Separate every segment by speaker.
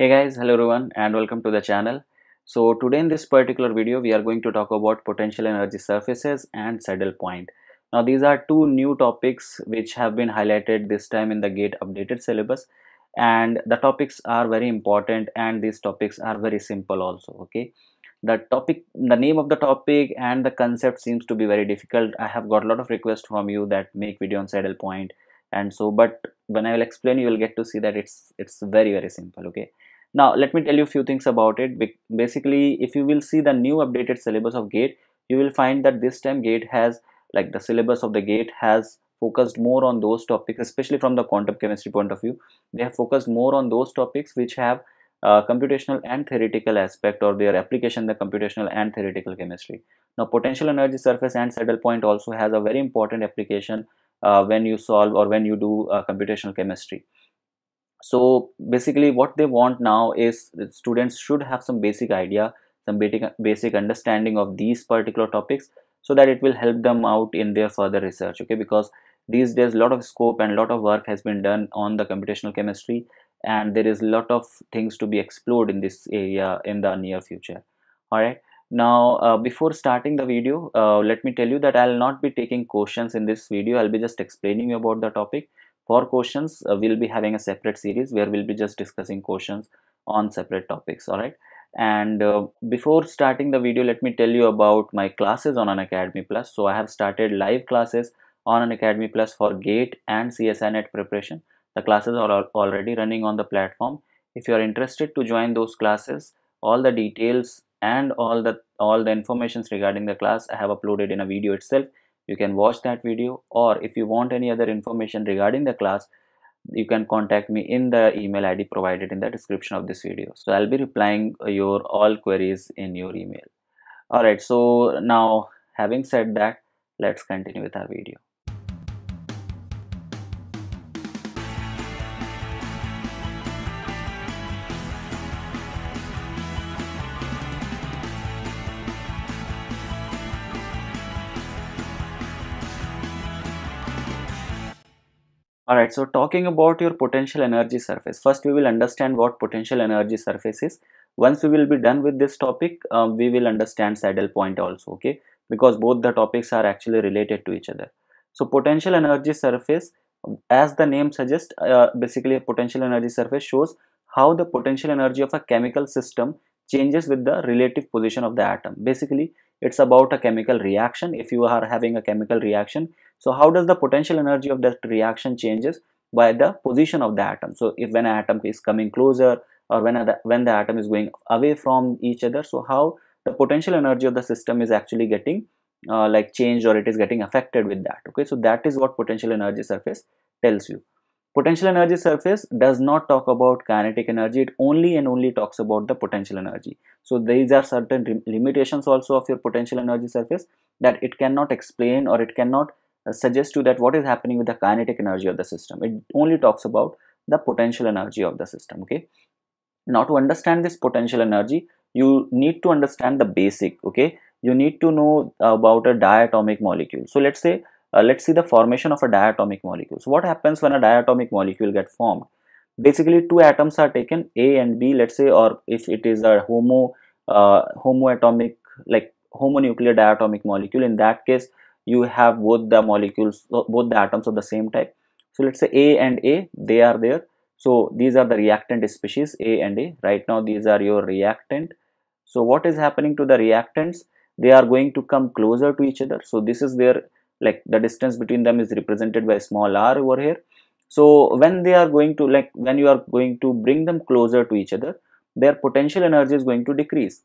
Speaker 1: hey guys hello everyone and welcome to the channel so today in this particular video we are going to talk about potential energy surfaces and saddle point now these are two new topics which have been highlighted this time in the gate updated syllabus and the topics are very important and these topics are very simple also okay the topic the name of the topic and the concept seems to be very difficult i have got a lot of requests from you that make video on saddle point and so but when i will explain you will get to see that it's it's very very simple okay now let me tell you a few things about it basically if you will see the new updated syllabus of gate you will find that this time gate has like the syllabus of the gate has focused more on those topics especially from the quantum chemistry point of view they have focused more on those topics which have uh, computational and theoretical aspect or their application the computational and theoretical chemistry now potential energy surface and saddle point also has a very important application uh, when you solve or when you do uh, computational chemistry so basically what they want now is students should have some basic idea some basic basic understanding of these particular topics so that it will help them out in their further research okay because these days a lot of scope and a lot of work has been done on the computational chemistry and there is a lot of things to be explored in this area in the near future all right now uh, before starting the video uh, let me tell you that i'll not be taking questions in this video i'll be just explaining you about the topic for questions, uh, we'll be having a separate series where we'll be just discussing questions on separate topics, alright? And uh, before starting the video, let me tell you about my classes on An Academy Plus. So I have started live classes on An Academy Plus for GATE and CSINet preparation. The classes are al already running on the platform. If you are interested to join those classes, all the details and all the all the informations regarding the class I have uploaded in a video itself you can watch that video or if you want any other information regarding the class you can contact me in the email id provided in the description of this video so i'll be replying your all queries in your email all right so now having said that let's continue with our video Alright, so talking about your potential energy surface, first we will understand what potential energy surface is. Once we will be done with this topic, uh, we will understand saddle point also, okay? Because both the topics are actually related to each other. So potential energy surface, as the name suggests, uh, basically a potential energy surface shows how the potential energy of a chemical system changes with the relative position of the atom. Basically, it's about a chemical reaction. If you are having a chemical reaction, so how does the potential energy of that reaction changes? By the position of the atom. So if when an atom is coming closer or when, when the atom is going away from each other, so how the potential energy of the system is actually getting uh, like changed or it is getting affected with that. Okay, so that is what potential energy surface tells you. Potential energy surface does not talk about kinetic energy, it only and only talks about the potential energy. So these are certain limitations also of your potential energy surface that it cannot explain or it cannot uh, suggests you that what is happening with the kinetic energy of the system. It only talks about the potential energy of the system. Okay. Now to understand this potential energy, you need to understand the basic. Okay. You need to know about a diatomic molecule. So let's say uh, let's see the formation of a diatomic molecule. So what happens when a diatomic molecule get formed? Basically, two atoms are taken, A and B, let's say, or if it is a homo uh, homoatomic like homonuclear diatomic molecule, in that case, you have both the molecules both the atoms of the same type so let's say a and a they are there so these are the reactant species a and a right now these are your reactant so what is happening to the reactants they are going to come closer to each other so this is their like the distance between them is represented by small r over here so when they are going to like when you are going to bring them closer to each other their potential energy is going to decrease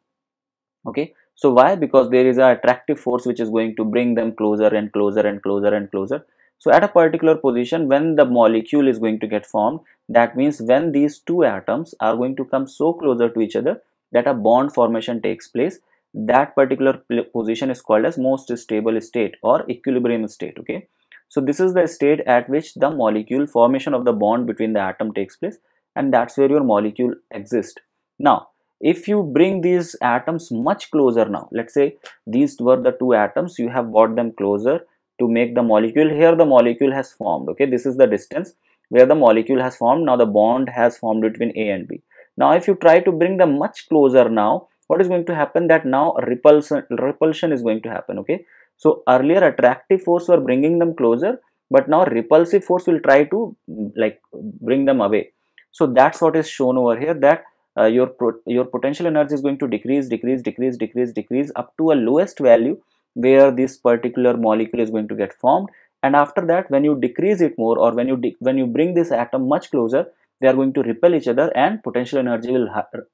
Speaker 1: okay so why? Because there is an attractive force which is going to bring them closer and closer and closer and closer. So at a particular position when the molecule is going to get formed, that means when these two atoms are going to come so closer to each other that a bond formation takes place, that particular position is called as most stable state or equilibrium state, okay. So this is the state at which the molecule formation of the bond between the atom takes place and that's where your molecule exists. Now if you bring these atoms much closer now let's say these were the two atoms you have brought them closer to make the molecule here the molecule has formed okay this is the distance where the molecule has formed now the bond has formed between a and b now if you try to bring them much closer now what is going to happen that now repulsion repulsion is going to happen okay so earlier attractive force were bringing them closer but now repulsive force will try to like bring them away so that's what is shown over here that uh, your pro your potential energy is going to decrease decrease decrease decrease decrease up to a lowest value where this particular molecule is going to get formed and after that when you decrease it more or when you when you bring this atom much closer they are going to repel each other and potential energy will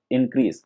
Speaker 1: increase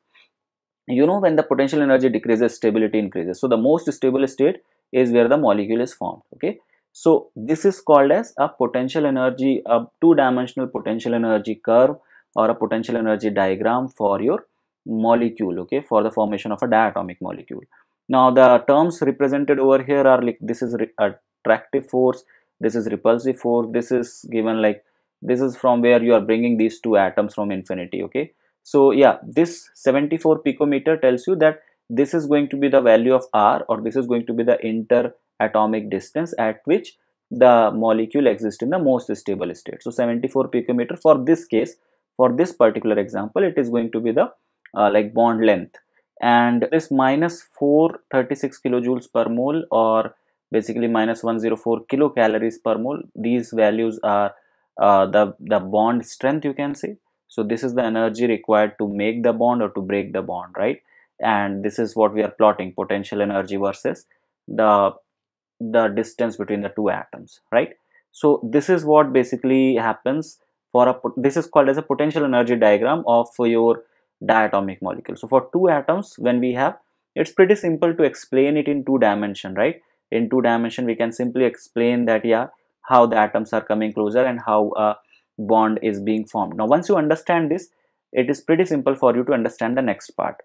Speaker 1: you know when the potential energy decreases stability increases so the most stable state is where the molecule is formed okay so this is called as a potential energy a two-dimensional potential energy curve or a potential energy diagram for your molecule okay for the formation of a diatomic molecule now the terms represented over here are like this is attractive force this is repulsive force this is given like this is from where you are bringing these two atoms from infinity okay so yeah this 74 picometer tells you that this is going to be the value of r or this is going to be the interatomic distance at which the molecule exists in the most stable state so 74 picometer for this case for this particular example it is going to be the uh, like bond length and this minus 436 kilojoules per mole or basically minus 104 kilocalories per mole these values are uh, the the bond strength you can see, so this is the energy required to make the bond or to break the bond right and this is what we are plotting potential energy versus the the distance between the two atoms right so this is what basically happens for a this is called as a potential energy diagram of your diatomic molecule so for two atoms when we have it's pretty simple to explain it in two dimension right in two dimension we can simply explain that yeah how the atoms are coming closer and how a bond is being formed now once you understand this it is pretty simple for you to understand the next part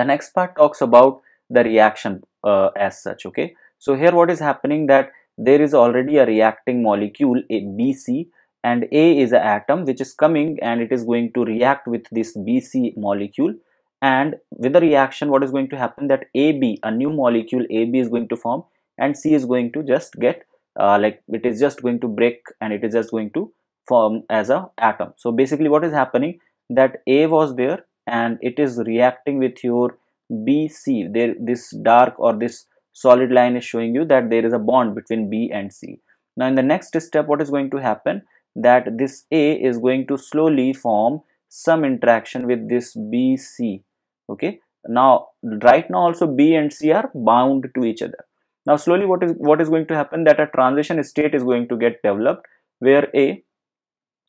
Speaker 1: the next part talks about the reaction uh, as such okay so here what is happening that there is already a reacting molecule a bc and A is an atom which is coming and it is going to react with this BC molecule and with the reaction what is going to happen that AB a new molecule AB is going to form and C is going to just get uh, like it is just going to break and it is just going to form as a atom so basically what is happening that A was there and it is reacting with your BC there this dark or this solid line is showing you that there is a bond between B and C now in the next step what is going to happen that this A is going to slowly form some interaction with this B, C. Okay. Now, right now also B and C are bound to each other. Now, slowly what is, what is going to happen that a transition state is going to get developed where A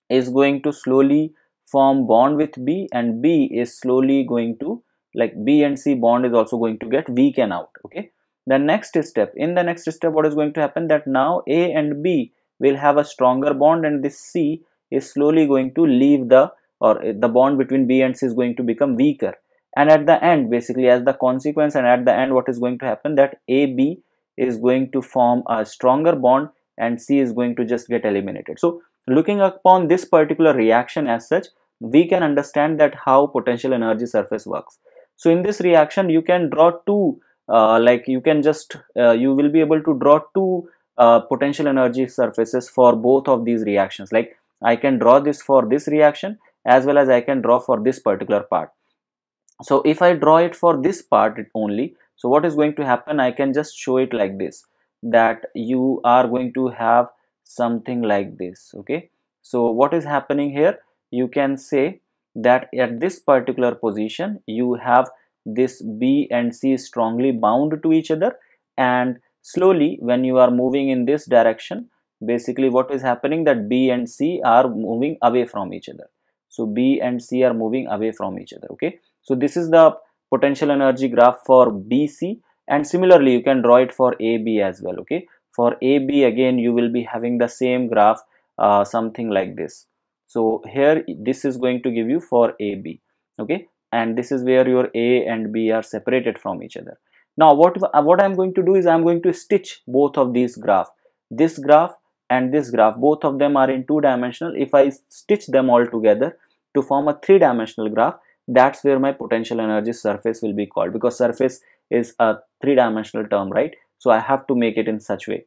Speaker 1: is going to slowly form bond with B and B is slowly going to like B and C bond is also going to get weaken out. Okay. The next step, in the next step, what is going to happen that now A and B will have a stronger bond and this C is slowly going to leave the or the bond between B and C is going to become weaker and at the end basically as the consequence and at the end what is going to happen that AB is going to form a stronger bond and C is going to just get eliminated. So looking upon this particular reaction as such we can understand that how potential energy surface works. So in this reaction you can draw two uh, like you can just uh, you will be able to draw two uh, potential energy surfaces for both of these reactions like I can draw this for this reaction as well as I can draw for this particular part. So if I draw it for this part only so what is going to happen I can just show it like this that you are going to have something like this okay. So what is happening here you can say that at this particular position you have this B and C strongly bound to each other and slowly when you are moving in this direction basically what is happening that b and c are moving away from each other so b and c are moving away from each other okay so this is the potential energy graph for bc and similarly you can draw it for ab as well okay for ab again you will be having the same graph uh, something like this so here this is going to give you for ab okay and this is where your a and b are separated from each other now what, uh, what I'm going to do is I'm going to stitch both of these graph. This graph and this graph both of them are in two dimensional if I stitch them all together to form a three dimensional graph that's where my potential energy surface will be called because surface is a three dimensional term right so I have to make it in such way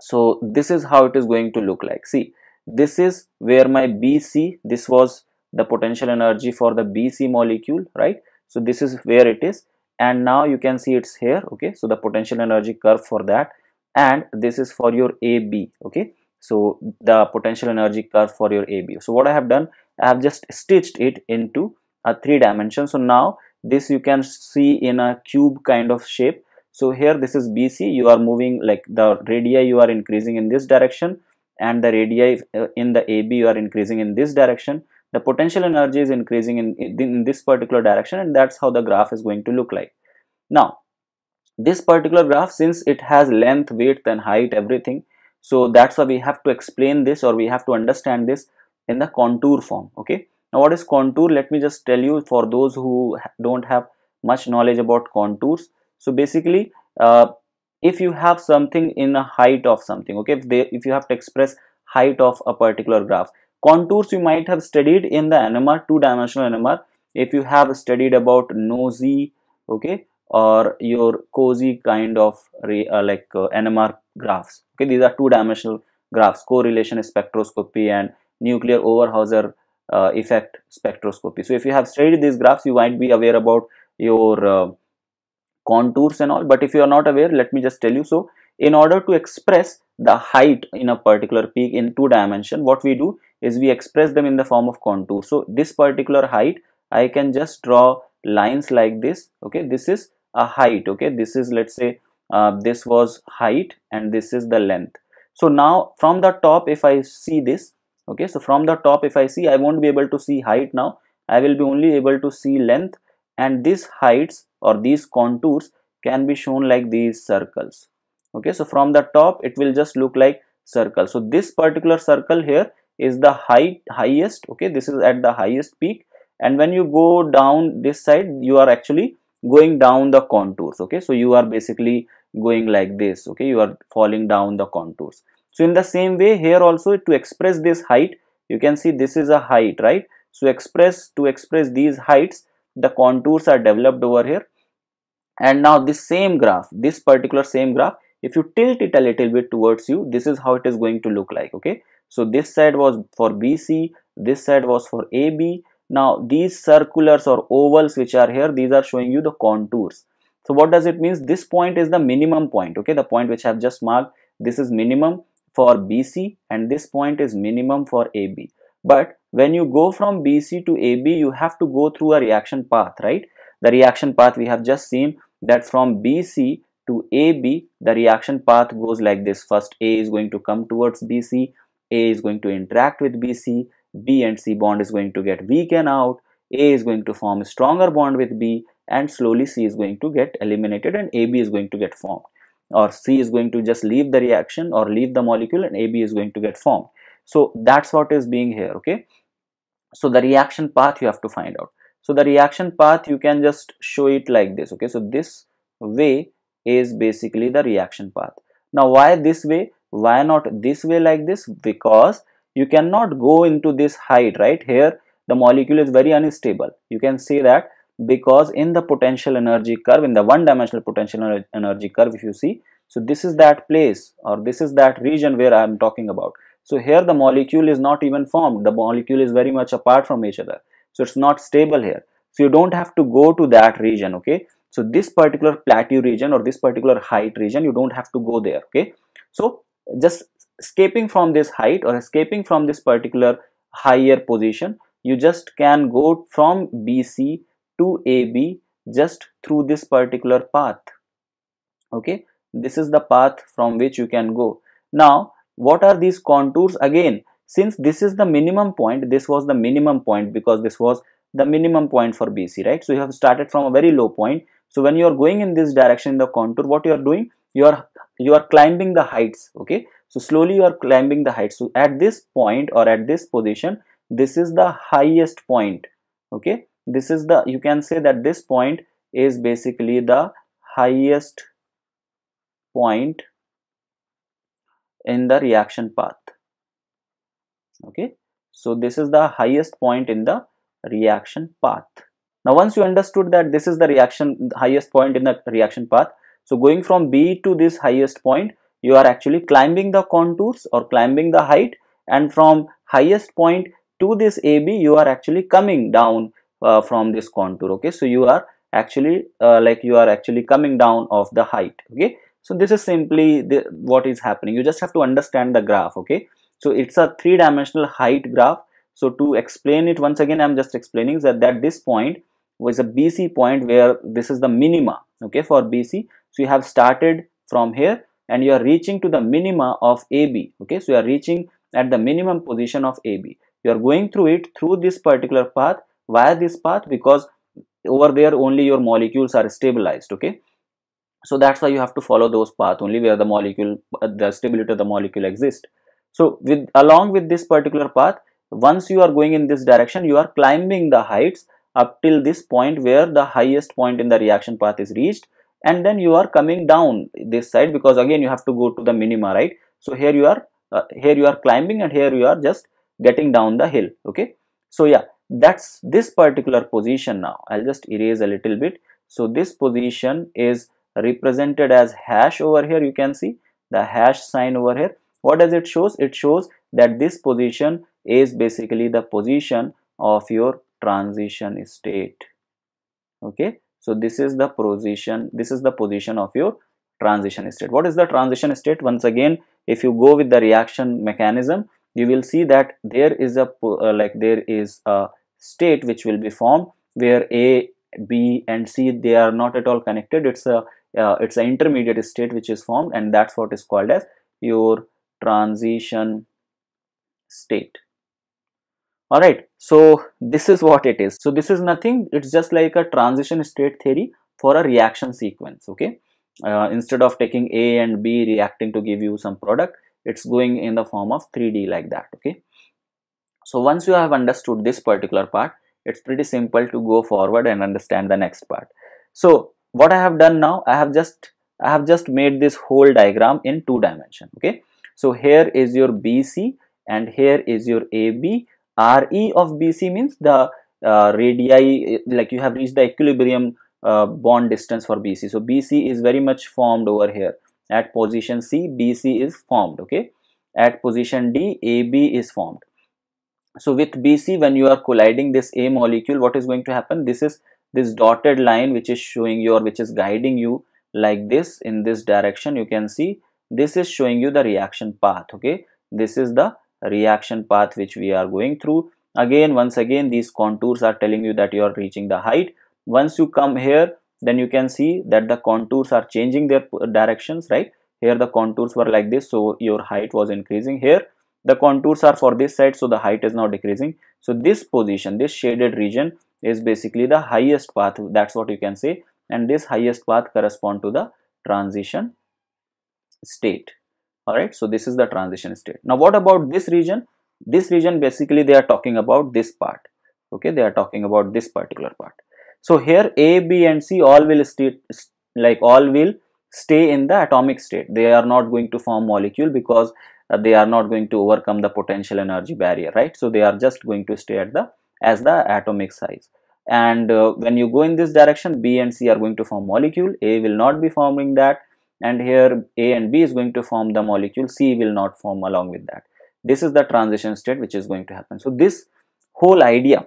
Speaker 1: so this is how it is going to look like see this is where my BC this was the potential energy for the BC molecule right so this is where it is and now you can see it's here okay so the potential energy curve for that and this is for your AB okay so the potential energy curve for your AB so what I have done I have just stitched it into a three dimension so now this you can see in a cube kind of shape so here this is BC you are moving like the radii you are increasing in this direction and the radii uh, in the AB you are increasing in this direction the potential energy is increasing in, in this particular direction and that's how the graph is going to look like. Now, this particular graph since it has length, width and height everything so that's why we have to explain this or we have to understand this in the contour form okay. Now what is contour let me just tell you for those who don't have much knowledge about contours. So basically uh, if you have something in a height of something okay if, they, if you have to express height of a particular graph Contours you might have studied in the NMR, two-dimensional NMR. If you have studied about nosy, okay, or your cozy kind of uh, like uh, NMR graphs. Okay, these are two-dimensional graphs, correlation spectroscopy and nuclear Overhauser uh, effect spectroscopy. So if you have studied these graphs, you might be aware about your uh, contours and all. But if you are not aware, let me just tell you. So in order to express the height in a particular peak in two dimension what we do is we express them in the form of contour so this particular height i can just draw lines like this okay this is a height okay this is let's say uh, this was height and this is the length so now from the top if i see this okay so from the top if i see i won't be able to see height now i will be only able to see length and these heights or these contours can be shown like these circles okay so from the top it will just look like circle so this particular circle here is the height highest okay this is at the highest peak and when you go down this side you are actually going down the contours okay so you are basically going like this okay you are falling down the contours so in the same way here also to express this height you can see this is a height right so express to express these heights the contours are developed over here and now this same graph this particular same graph if you tilt it a little bit towards you this is how it is going to look like okay so this side was for BC this side was for AB now these circulars or ovals which are here these are showing you the contours so what does it means this point is the minimum point okay the point which I have just marked this is minimum for BC and this point is minimum for AB but when you go from BC to AB you have to go through a reaction path right the reaction path we have just seen that from BC to AB, the reaction path goes like this. First, A is going to come towards BC, A is going to interact with BC, B and C bond is going to get weakened out, A is going to form a stronger bond with B, and slowly C is going to get eliminated and AB is going to get formed. Or C is going to just leave the reaction or leave the molecule and AB is going to get formed. So that's what is being here, okay? So the reaction path you have to find out. So the reaction path you can just show it like this, okay? So this way is basically the reaction path. Now why this way? Why not this way like this? Because you cannot go into this height right here the molecule is very unstable you can see that because in the potential energy curve in the one dimensional potential energy curve if you see so this is that place or this is that region where i am talking about so here the molecule is not even formed the molecule is very much apart from each other so it's not stable here so you don't have to go to that region okay so this particular plateau region or this particular height region you don't have to go there okay so just escaping from this height or escaping from this particular higher position you just can go from BC to AB just through this particular path okay this is the path from which you can go now what are these contours again since this is the minimum point this was the minimum point because this was the minimum point for BC right so you have started from a very low point so when you are going in this direction in the contour what you are doing you are you are climbing the heights okay so slowly you are climbing the heights so at this point or at this position this is the highest point okay this is the you can say that this point is basically the highest point in the reaction path okay so this is the highest point in the reaction path now, once you understood that this is the reaction highest point in the reaction path, so going from B to this highest point, you are actually climbing the contours or climbing the height and from highest point to this AB, you are actually coming down uh, from this contour, okay. So, you are actually uh, like you are actually coming down of the height, okay. So, this is simply the, what is happening. You just have to understand the graph, okay. So, it's a three dimensional height graph. So, to explain it once again, I'm just explaining that at this point, was a BC point where this is the minima okay for BC so you have started from here and you are reaching to the minima of AB okay so you are reaching at the minimum position of AB you are going through it through this particular path via this path because over there only your molecules are stabilized okay so that's why you have to follow those path only where the molecule uh, the stability of the molecule exists so with along with this particular path once you are going in this direction you are climbing the heights up till this point where the highest point in the reaction path is reached and then you are coming down this side because again you have to go to the minima right so here you are uh, here you are climbing and here you are just getting down the hill okay so yeah that's this particular position now i'll just erase a little bit so this position is represented as hash over here you can see the hash sign over here what does it shows it shows that this position is basically the position of your transition state okay so this is the position this is the position of your transition state what is the transition state once again if you go with the reaction mechanism you will see that there is a uh, like there is a state which will be formed where a b and c they are not at all connected it's a uh, it's an intermediate state which is formed and that's what is called as your transition state all right so this is what it is so this is nothing it's just like a transition state theory for a reaction sequence okay uh, instead of taking a and b reacting to give you some product it's going in the form of 3d like that okay so once you have understood this particular part it's pretty simple to go forward and understand the next part so what i have done now i have just i have just made this whole diagram in two dimension okay so here is your bc and here is your ab Re of BC means the uh, radii like you have reached the equilibrium uh, bond distance for BC. So BC is very much formed over here at position C BC is formed okay at position D AB is formed. So with BC when you are colliding this A molecule what is going to happen this is this dotted line which is showing you or which is guiding you like this in this direction you can see this is showing you the reaction path okay this is the reaction path which we are going through again once again these contours are telling you that you are reaching the height once you come here then you can see that the contours are changing their directions right here the contours were like this so your height was increasing here the contours are for this side so the height is now decreasing so this position this shaded region is basically the highest path that's what you can say and this highest path correspond to the transition state all right so this is the transition state now what about this region this region basically they are talking about this part okay they are talking about this particular part so here a b and c all will stay like all will stay in the atomic state they are not going to form molecule because uh, they are not going to overcome the potential energy barrier right so they are just going to stay at the as the atomic size and uh, when you go in this direction b and c are going to form molecule a will not be forming that and here A and B is going to form the molecule C will not form along with that this is the transition state which is going to happen so this whole idea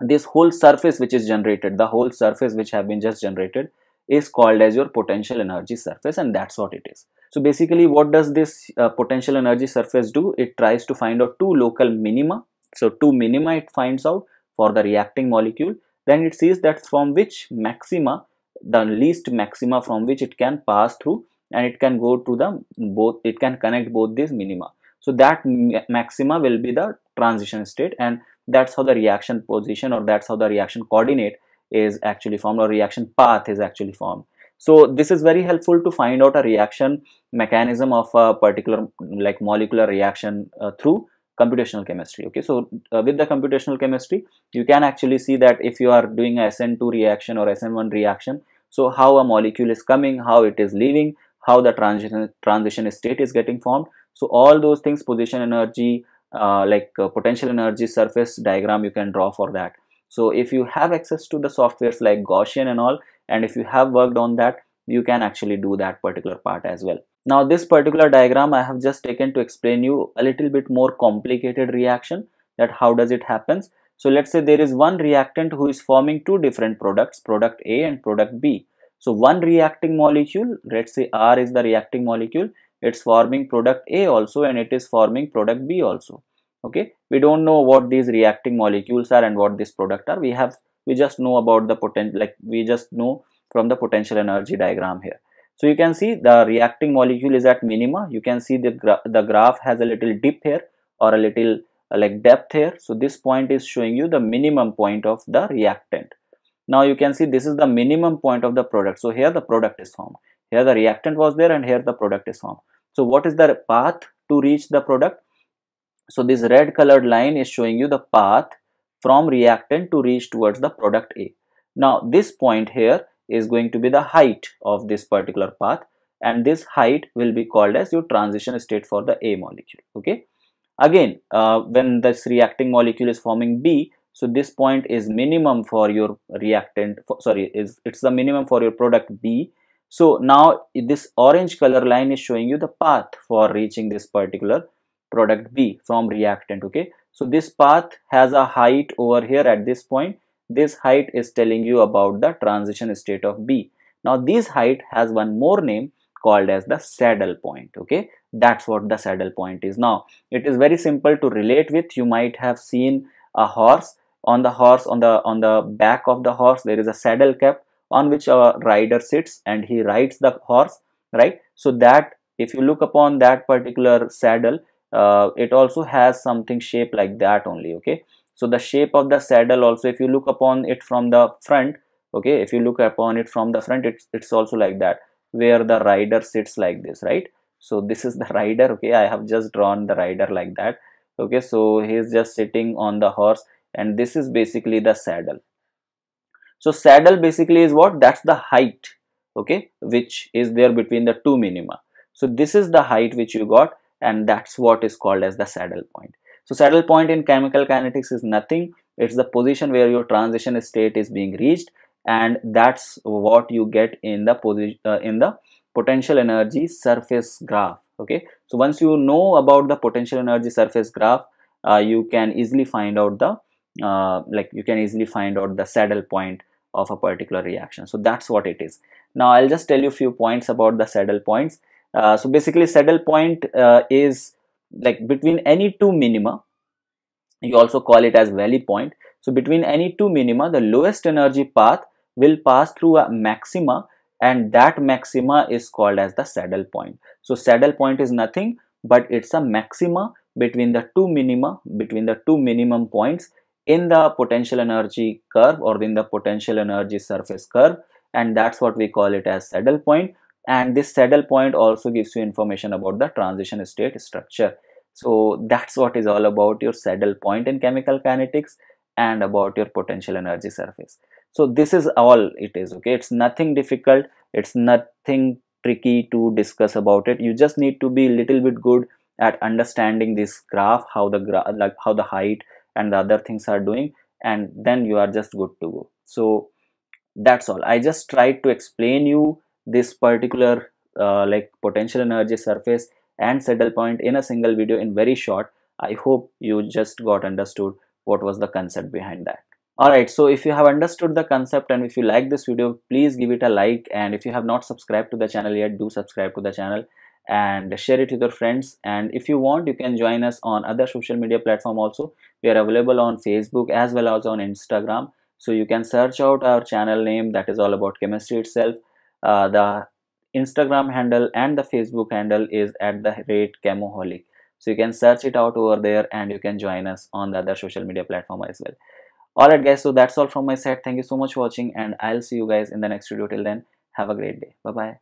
Speaker 1: this whole surface which is generated the whole surface which have been just generated is called as your potential energy surface and that's what it is so basically what does this uh, potential energy surface do it tries to find out two local minima so two minima it finds out for the reacting molecule then it sees that from which maxima the least maxima from which it can pass through and it can go to the both it can connect both these minima so that maxima will be the transition state and that's how the reaction position or that's how the reaction coordinate is actually formed or reaction path is actually formed so this is very helpful to find out a reaction mechanism of a particular like molecular reaction uh, through computational chemistry okay so uh, with the computational chemistry you can actually see that if you are doing a sn2 reaction or sn1 reaction so how a molecule is coming, how it is leaving, how the transition transition state is getting formed. So all those things, position energy, uh, like uh, potential energy surface diagram you can draw for that. So if you have access to the softwares like Gaussian and all, and if you have worked on that, you can actually do that particular part as well. Now this particular diagram I have just taken to explain you a little bit more complicated reaction that how does it happens so let's say there is one reactant who is forming two different products, product A and product B. So one reacting molecule, let's say R is the reacting molecule, it's forming product A also and it is forming product B also. Okay, we don't know what these reacting molecules are and what this product are. We have, we just know about the potential, like we just know from the potential energy diagram here. So you can see the reacting molecule is at minima. You can see the, gra the graph has a little dip here or a little uh, like depth here so this point is showing you the minimum point of the reactant now you can see this is the minimum point of the product so here the product is formed here the reactant was there and here the product is formed so what is the path to reach the product so this red colored line is showing you the path from reactant to reach towards the product A now this point here is going to be the height of this particular path and this height will be called as your transition state for the A molecule okay Again, uh, when this reacting molecule is forming B, so this point is minimum for your reactant, for, sorry, is it's the minimum for your product B. So now this orange color line is showing you the path for reaching this particular product B from reactant, okay. So this path has a height over here at this point. This height is telling you about the transition state of B. Now this height has one more name called as the saddle point okay that's what the saddle point is now it is very simple to relate with you might have seen a horse on the horse on the on the back of the horse there is a saddle cap on which a rider sits and he rides the horse right so that if you look upon that particular saddle uh, it also has something shaped like that only okay so the shape of the saddle also if you look upon it from the front okay if you look upon it from the front it's, it's also like that where the rider sits like this right so this is the rider okay i have just drawn the rider like that okay so he is just sitting on the horse and this is basically the saddle so saddle basically is what that's the height okay which is there between the two minima so this is the height which you got and that's what is called as the saddle point so saddle point in chemical kinetics is nothing it's the position where your transition state is being reached and that's what you get in the position uh, in the potential energy surface graph okay so once you know about the potential energy surface graph uh, you can easily find out the uh, like you can easily find out the saddle point of a particular reaction so that's what it is now i'll just tell you a few points about the saddle points uh, so basically saddle point uh, is like between any two minima you also call it as valley point so between any two minima the lowest energy path will pass through a maxima and that maxima is called as the saddle point. So saddle point is nothing but it's a maxima between the two minima between the two minimum points in the potential energy curve or in the potential energy surface curve and that's what we call it as saddle point and this saddle point also gives you information about the transition state structure so that's what is all about your saddle point in chemical kinetics and about your potential energy surface so this is all it is okay it's nothing difficult it's nothing tricky to discuss about it you just need to be little bit good at understanding this graph how the like how the height and the other things are doing and then you are just good to go so that's all i just tried to explain you this particular uh, like potential energy surface and saddle point in a single video in very short i hope you just got understood what was the concept behind that Alright, so if you have understood the concept and if you like this video, please give it a like and if you have not subscribed to the channel yet, do subscribe to the channel and share it with your friends and if you want you can join us on other social media platform also we are available on facebook as well as on instagram so you can search out our channel name that is all about chemistry itself uh, the instagram handle and the facebook handle is at the rate chemoholic so you can search it out over there and you can join us on the other social media platform as well alright guys so that's all from my side thank you so much for watching and i'll see you guys in the next video till then have a great day bye bye